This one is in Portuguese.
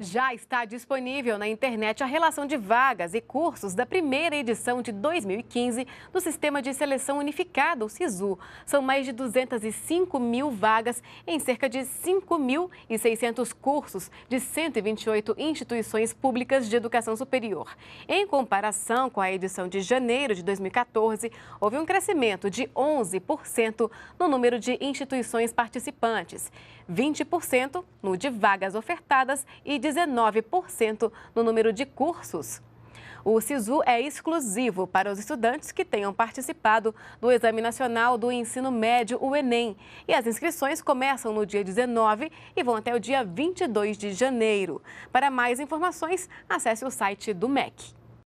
Já está disponível na internet a relação de vagas e cursos da primeira edição de 2015 do Sistema de Seleção Unificado, o SISU. São mais de 205 mil vagas em cerca de 5.600 cursos de 128 instituições públicas de educação superior. Em comparação com a edição de janeiro de 2014, houve um crescimento de 11% no número de instituições participantes, 20% no de vagas ofertadas e de 19% no número de cursos. O SISU é exclusivo para os estudantes que tenham participado do Exame Nacional do Ensino Médio, o Enem. E as inscrições começam no dia 19 e vão até o dia 22 de janeiro. Para mais informações, acesse o site do MEC.